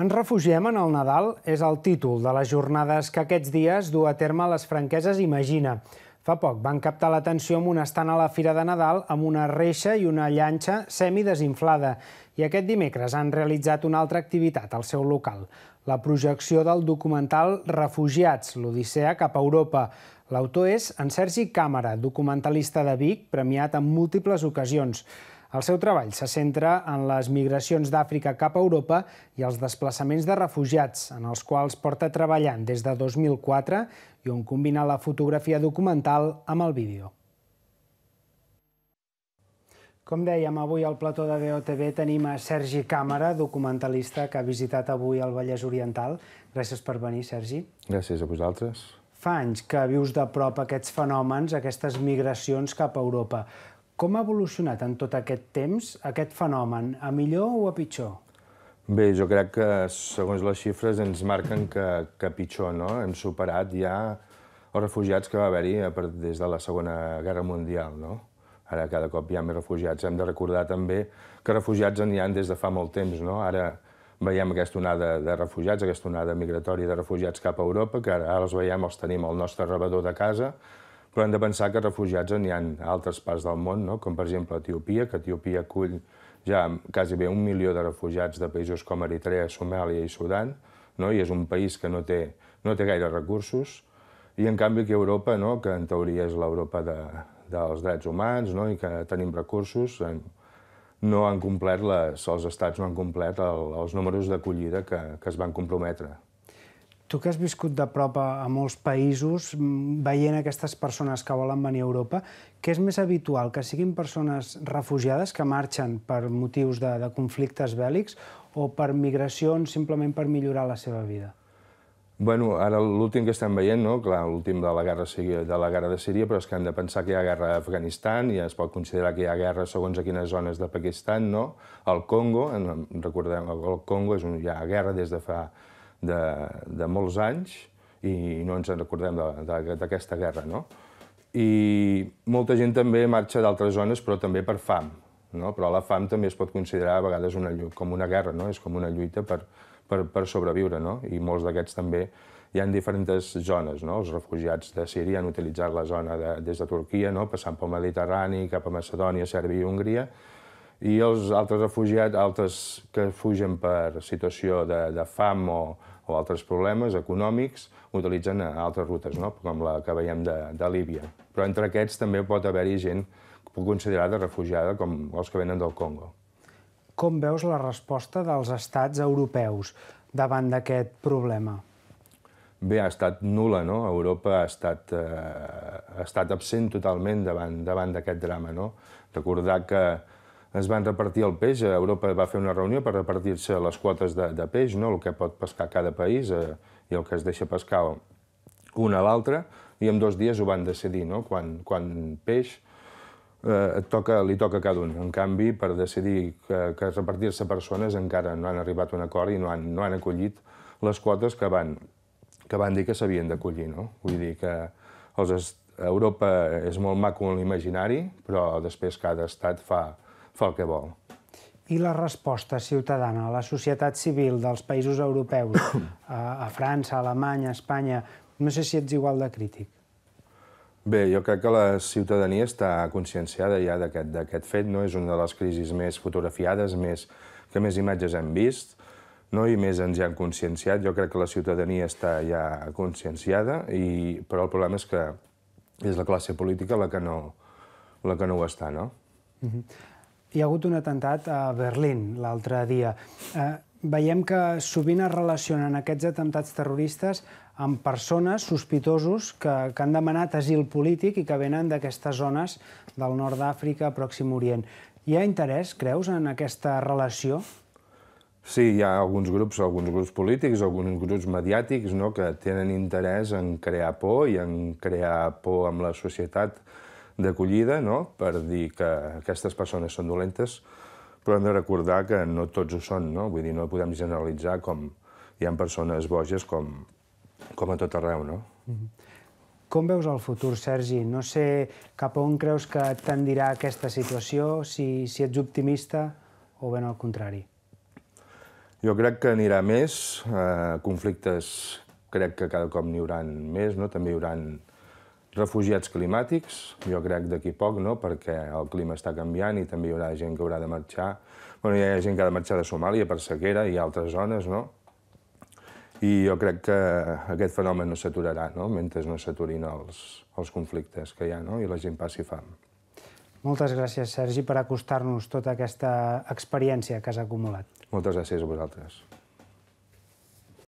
Ens refugiem en el Nadal és el títol de les jornades que aquests dies du a terme les franqueses Imagina. Fa poc van captar l'atenció amb un estant a la Fira de Nadal amb una reixa i una llanxa semidesinflada i aquest dimecres han realitzat una altra activitat al seu local, la projecció del documental Refugiats, l'Odissea cap a Europa. L'autor és en Sergi Càmera, documentalista de Vic, premiat en múltiples ocasions. El seu treball se centra en les migracions d'Àfrica cap a Europa i els desplaçaments de refugiats, en els quals porta treballant des de 2004 i on combina la fotografia documental amb el vídeo. Com dèiem, avui al plató de BOTV tenim a Sergi Càmera, documentalista que ha visitat avui el Vallès Oriental. Gràcies per venir, Sergi. Gràcies a vosaltres. Fa anys que vius de prop aquests fenòmens, aquestes migracions cap a Europa. Com ha evolucionat en tot aquest temps aquest fenomen, a millor o a pitjor? Bé, jo crec que, segons les xifres, ens marquen que, que pitjor, no? Hem superat ja els refugiats que va haver-hi des de la Segona Guerra Mundial, no? Ara cada cop hi ha més refugiats. Hem de recordar també que refugiats en hi ha des de fa molt temps, no? Ara veiem aquesta onada de refugiats, aquesta onada migratòria de refugiats cap a Europa, que ara els veiem, els tenim al nostre rebedor de casa, però hem de pensar que refugiats n'hi ha a altres parts del món, no? com per exemple Etiopia, que Etiopia acull ja quasi bé un milió de refugiats de països com Eritrea, Somàlia i Sudan, no? i és un país que no té, no té gaire recursos, i en canvi que Europa, no? que en teoria és l'Europa de, dels drets humans no? i que tenim recursos, no han complert, les, els estats no han complert el, els números d'acollida que, que es van comprometre. Tu que has viscut de prop a, a molts països, veient aquestes persones que volen venir a Europa, què és més habitual, que siguin persones refugiades que marxen per motius de, de conflictes bèl·lics o per migracions simplement per millorar la seva vida? Bueno, ara l'últim que estem veient, no? clar, l'últim de la guerra de la guerra de Síria, però és que hem de pensar que hi ha guerra a Afganistan i es pot considerar que hi ha guerra segons a quines zones de Pakistan, no? El Congo, recordem, el Congo és un, hi ha guerra des de fa de, de molts anys i no ens en recordem d'aquesta guerra. No? I molta gent també marxa d'altres zones, però també per fam. No? Però la fam també es pot considerar a vegades una, com una guerra, no? és com una lluita per, per, per sobreviure. No? I molts d'aquests també hi ha diferents zones. No? Els refugiats de Síria han utilitzat la zona de, des de Turquia, no? passant pel Mediterrani, cap a Macedònia, Sèrbia i Hongria, i els altres refugiats, altres que fugen per situació de, de fam o, o altres problemes econòmics, utilitzen eh, altres rutes, no? com la que veiem de, de Líbia. Però entre aquests també pot haver-hi gent considerada refugiada, com els que venen del Congo. Com veus la resposta dels estats europeus davant d'aquest problema? Bé, ha estat nula, no? Europa ha estat, eh, ha estat absent totalment davant d'aquest drama, no? Recordar que es van repartir el peix. Eh, Europa va fer una reunió per repartir-se les quotes de, de peix, no? el que pot pescar cada país eh, i el que es deixa pescar un a l'altre, i en dos dies ho van decidir, no? quan, quan peix eh, toca, li toca a cada un. En canvi, per decidir que, que repartir-se persones encara no han arribat a un acord i no han, no han acollit les quotes que van, que van dir que s'havien d'acollir. No? Vull dir que els, Europa és molt maco en l'imaginari, però després cada estat fa, fa el que vol. I la resposta ciutadana a la societat civil dels països europeus, a, a França, a Alemanya, a Espanya, no sé si ets igual de crític. Bé, jo crec que la ciutadania està conscienciada ja d'aquest fet, no? És una de les crisis més fotografiades, més, que més imatges hem vist, no? i més ens hi han conscienciat. Jo crec que la ciutadania està ja conscienciada, i, però el problema és que és la classe política la que no, la que no ho està, no? Uh mhm. -huh hi ha hagut un atemptat a Berlín l'altre dia. Eh, veiem que sovint es relacionen aquests atemptats terroristes amb persones, sospitosos, que, han demanat asil polític i que venen d'aquestes zones del nord d'Àfrica, Pròxim Orient. Hi ha interès, creus, en aquesta relació? Sí, hi ha alguns grups, alguns grups polítics, alguns grups mediàtics no, que tenen interès en crear por i en crear por amb la societat d'acollida no? per dir que aquestes persones són dolentes, però hem de recordar que no tots ho són, no? Vull dir, no podem generalitzar com hi ha persones boges com, com a tot arreu, no? Mm -hmm. Com veus el futur, Sergi? No sé cap on creus que tendirà aquesta situació, si, si ets optimista o ben al contrari. Jo crec que anirà més, eh, conflictes crec que cada cop n'hi haurà més, no? també hi haurà Refugiats climàtics, jo crec d'aquí poc, no?, perquè el clima està canviant i també hi haurà gent que haurà de marxar. Bueno, hi ha gent que ha de marxar de Somàlia per sequera i altres zones, no? I jo crec que aquest fenomen no s'aturarà, no?, mentre no s'aturin els, els conflictes que hi ha, no?, i la gent passi fam. Moltes gràcies, Sergi, per acostar-nos tota aquesta experiència que has acumulat. Moltes gràcies a vosaltres.